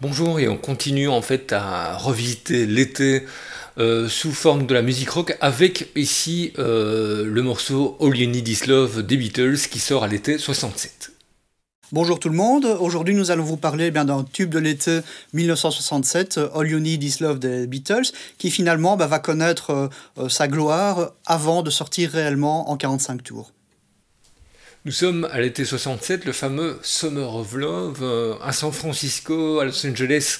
Bonjour et on continue en fait à revisiter l'été euh, sous forme de la musique rock avec ici euh, le morceau All You Need Is Love des Beatles qui sort à l'été 67. Bonjour tout le monde, aujourd'hui nous allons vous parler eh bien d'un tube de l'été 1967, euh, All You Need Is Love des Beatles, qui finalement bah, va connaître sa gloire avant de sortir réellement en 45 tours. Nous sommes à l'été 67, le fameux Summer of Love, euh, à San Francisco, à Los Angeles,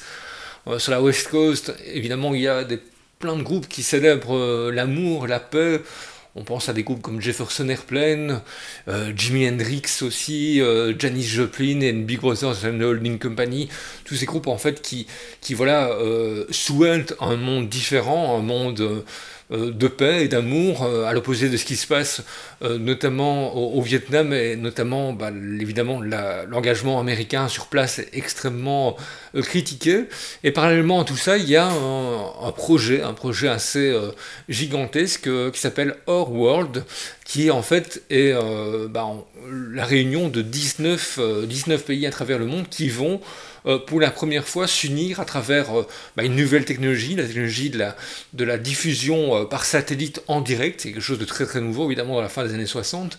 euh, sur la West Coast. Évidemment, il y a des, plein de groupes qui célèbrent euh, l'amour, la paix. On pense à des groupes comme Jefferson Airplane, Jimi Hendrix aussi, Janis Joplin et Big Brother and the Holding Company. Tous ces groupes en fait qui, qui voilà, souhaitent un monde différent, un monde euh, de paix et d'amour, euh, à l'opposé de ce qui se passe euh, notamment au, Vietnam et notamment bah, évidemment l'engagement américain sur place est extrêmement critiqué. Et parallèlement à tout ça, il y a un, projet, un projet assez gigantesque qui s'appelle Our World, qui en fait est bah, la réunion de 19, 19 pays à travers le monde qui vont euh, pour la première fois s'unir à travers euh, bah, une nouvelle technologie, la technologie de la, diffusion euh, par satellite en direct, quelque chose de très très nouveau évidemment à la fin des années 60,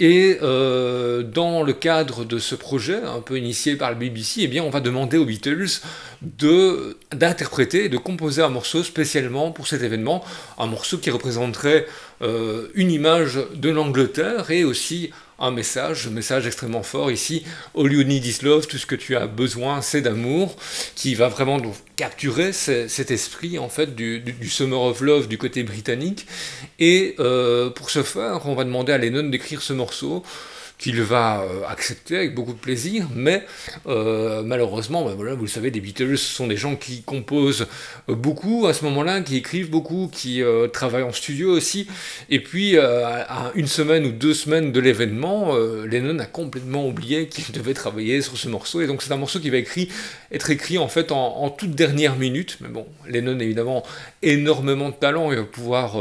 et dans le cadre de ce projet, un peu initié par le BBC, eh bien, on va demander aux Beatles d'interpréter et de composer un morceau spécialement pour cet événement, un morceau qui représenterait une image de l'Angleterre et aussi un message, un message extrêmement fort ici. All you need is love, tout ce que tu as besoin, c'est d'amour, qui va vraiment capturer cet esprit en fait du, Summer of Love du côté britannique. Et euh, pour ce faire, on va demander à Lennon d'écrire ce morceau qu'il va euh, accepter avec beaucoup de plaisir, mais euh, malheureusement, ben vous le savez, les Beatles sont des gens qui composent euh, beaucoup à ce moment-là, qui écrivent beaucoup, qui travaillent en studio aussi, et puis à une semaine ou deux semaines de l'événement, Lennon a complètement oublié qu'il devait travailler sur ce morceau, et donc c'est un morceau qui va être écrit en fait en, toute dernière minute, mais bon, Lennon évidemment énormément de talent, et va pouvoir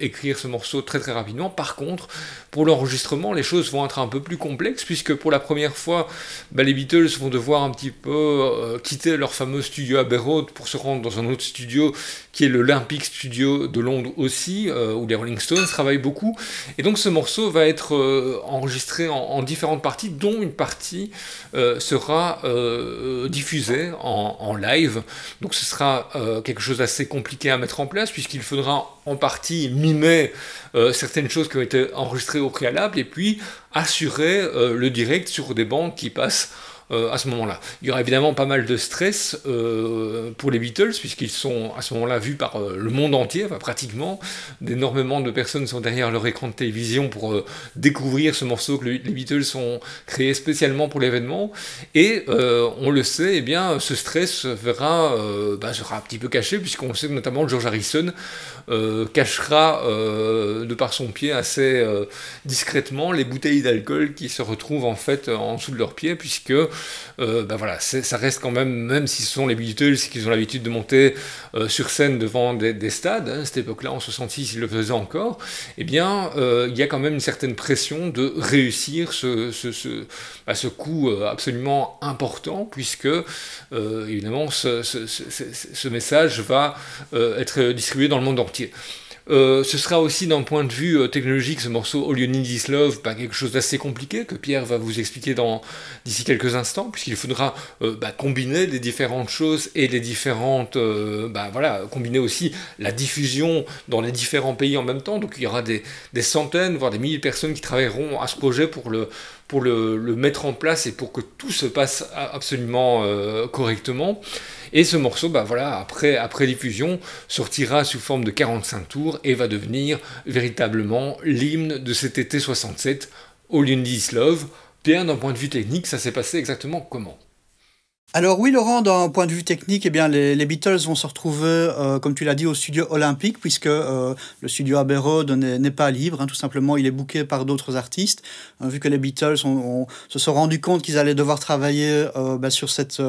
écrire ce morceau très très rapidement, par contre, pour l'enregistrement, les choses vont être un peu plus complexe, puisque pour la première fois, bah, les Beatles vont devoir un petit peu euh, quitter leur fameux studio à Road pour se rendre dans un autre studio qui est le l'Olympic Studio de Londres aussi, euh, où les Rolling Stones travaillent beaucoup. Et donc ce morceau va être euh, enregistré en, différentes parties, dont une partie sera diffusée en, live. Donc ce sera quelque chose d'assez compliqué à mettre en place, puisqu'il faudra en partie mimer euh, certaines choses qui ont été enregistrées au préalable et puis assurer euh, le direct sur des banques qui passent euh, à ce moment-là. Il y aura évidemment pas mal de stress euh, pour les Beatles, puisqu'ils sont à ce moment-là vus par euh, le monde entier, pratiquement. D'énormément de personnes sont derrière leur écran de télévision pour découvrir ce morceau que les Beatles ont créé spécialement pour l'événement. Et on le sait, eh bien, ce stress bah, sera un petit peu caché, puisqu'on sait que notamment George Harrison cachera de par son pied assez discrètement les bouteilles d'alcool qui se retrouvent en fait en dessous de leurs pieds, puisque euh, ben voilà, ça reste quand même, même si ce sont les Beatles qu'ils ont l'habitude de monter euh, sur scène devant des, stades, hein, à cette époque-là, en 66, ils le faisaient encore, eh bien, euh, il y a quand même une certaine pression de réussir ce, ce, ce, bah, coup absolument important, puisque, évidemment, ce message va être distribué dans le monde entier. Euh, ce sera aussi d'un point de vue euh, technologique ce morceau All You Need Is Love, ben, quelque chose d'assez compliqué que Pierre va vous expliquer d'ici quelques instants, puisqu'il faudra euh, ben, combiner les différentes choses et les différentes, bah, voilà, combiner aussi la diffusion dans les différents pays en même temps. Donc il y aura des, des centaines, voire des milliers de personnes qui travailleront à ce projet pour le le, mettre en place et pour que tout se passe absolument euh, correctement. Et ce morceau, bah voilà, après, après diffusion, sortira sous forme de 45 tours et va devenir véritablement l'hymne de cet été 67, All You Need Love. Bien d'un point de vue technique, ça s'est passé exactement comment alors oui, Laurent, d'un point de vue technique, eh bien, les, Beatles vont se retrouver, euh, comme tu l'as dit, au studio olympique, puisque euh, le studio Abbey Road n'est pas libre, hein. tout simplement, il est booké par d'autres artistes. Hein, vu que les Beatles se sont rendus compte qu'ils allaient devoir travailler euh, bah, sur cette,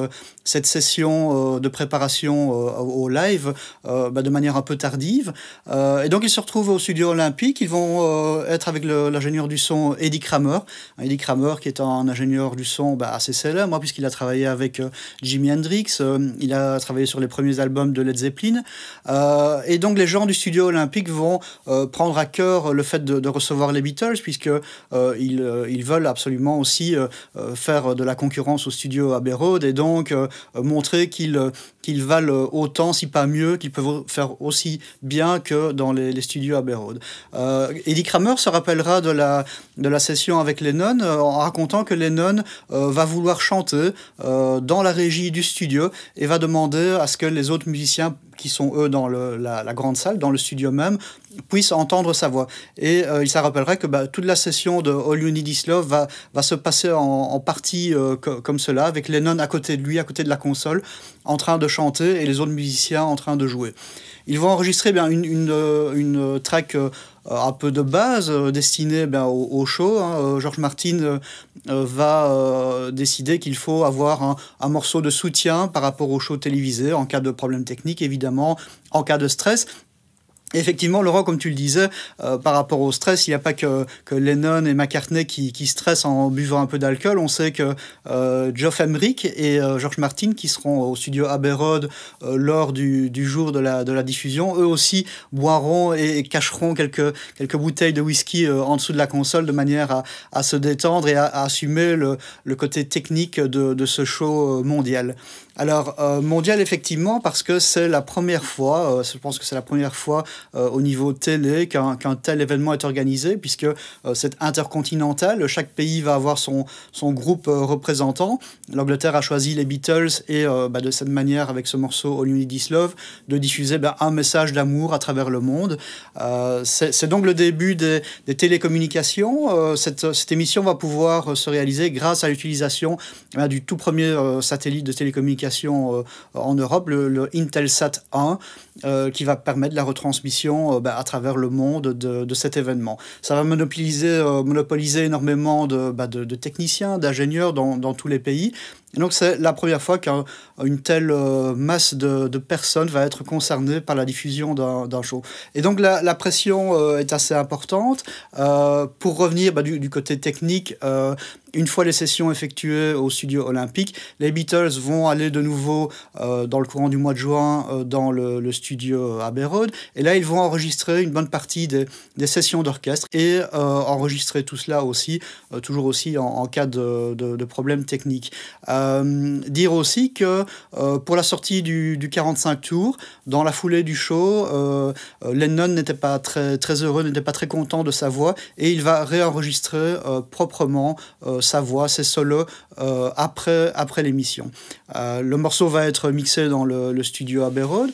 cette session de préparation au live bah, de manière un peu tardive. et donc ils se retrouvent au studio olympique, ils vont être avec l'ingénieur du son Eddie Kramer, hein, Eddie Kramer qui est un ingénieur du son bah, assez célèbre, puisqu'il a travaillé avec... Euh, Jimi Hendrix, euh, il a travaillé sur les premiers albums de Led Zeppelin. Euh, et donc les gens du studio olympique vont prendre à cœur le fait de, recevoir les Beatles, puisque ils, veulent absolument aussi faire de la concurrence au studio à Road et donc montrer qu'ils valent autant, si pas mieux, qu'ils peuvent faire aussi bien que dans les, studios à Road. Eddie Kramer se rappellera de la, session avec Lennon en racontant que Lennon va vouloir chanter dans la régie du studio et va demander à ce que les autres musiciens qui sont eux dans la, grande salle, dans le studio même, puissent entendre sa voix. Et euh, il s'en rappellerait que bah, toute la session de All You Need Love va, se passer en, partie euh, comme cela, avec Lennon à côté de lui, à côté de la console, en train de chanter et les autres musiciens en train de jouer. Ils vont enregistrer eh bien une, une, euh, une euh, track euh, un peu de base destinée eh bien, au, show. Hein. George Martin va décider qu'il faut avoir un, un, morceau de soutien par rapport au show télévisé en cas de problème technique, évidemment, en cas de stress effectivement, Laurent, comme tu le disais, euh, par rapport au stress, il n'y a pas que, Lennon et McCartney qui, stressent en buvant un peu d'alcool. On sait que euh, Geoff Emerick et euh, George Martin, qui seront au studio Abbey Road lors du, jour de la, diffusion, eux aussi boiront et, cacheront quelques, quelques bouteilles de whisky en dessous de la console de manière à, se détendre et à, assumer le, côté technique de ce show mondial. Alors, mondial, effectivement, parce que c'est la première fois, je pense que c'est la première fois euh, au niveau télé qu'un tel événement est organisé, puisque euh, c'est intercontinental, chaque pays va avoir son, son groupe euh, représentant. L'Angleterre a choisi les Beatles et bah, de cette manière, avec ce morceau All You Need Is Love, de diffuser bah, un message d'amour à travers le monde. c'est donc le début des, des télécommunications. Cette, cette, émission va pouvoir se réaliser grâce à l'utilisation bah, du tout premier satellite de télécommunication en Europe, le Intelsat 1. Euh, qui va permettre la retransmission euh, bah, à travers le monde de, de, cet événement. Ça va monopoliser, euh, monopoliser énormément bah, de, de, techniciens, d'ingénieurs dans, dans, tous les pays. donc c'est la première fois qu'une telle masse de, personnes va être concernée par la diffusion d'un show. Et donc la, la pression est assez importante. pour revenir bah, du, côté technique, une fois les sessions effectuées au studio olympique, les Beatles vont aller de nouveau dans le courant du mois de juin dans le, le studio studio à Bayreuth Et là, ils vont enregistrer une bonne partie des, sessions d'orchestre et euh, enregistrer tout cela aussi, euh, toujours aussi en, cas de, de, de, problème technique. Euh, dire aussi que pour la sortie du, 45 tours, dans la foulée du show, Lennon n'était pas très, très heureux, n'était pas très content de sa voix et il va réenregistrer proprement sa voix, ses solos après, après l'émission. le morceau va être mixé dans le, studio à Bayreuth.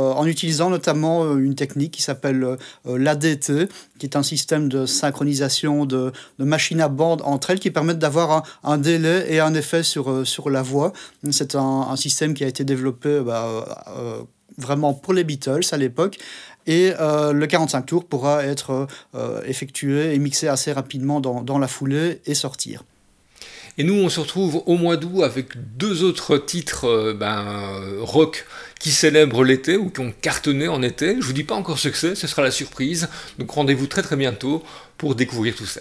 Euh, en utilisant notamment euh, une technique qui s'appelle euh, l'ADT, qui est un système de synchronisation de, machines à bande entre elles qui permettent d'avoir un, délai et un effet sur, la voix. C'est un, système qui a été développé bah, vraiment pour les Beatles à l'époque. Et le 45 tours pourra être effectué et mixé assez rapidement dans la foulée et sortir. Et nous, on se retrouve au mois d'août avec deux autres titres euh, ben, rock qui célèbrent l'été ou qui ont cartonné en été. Je vous dis pas encore ce que c'est, ce sera la surprise. Donc rendez-vous très très bientôt pour découvrir tout ça.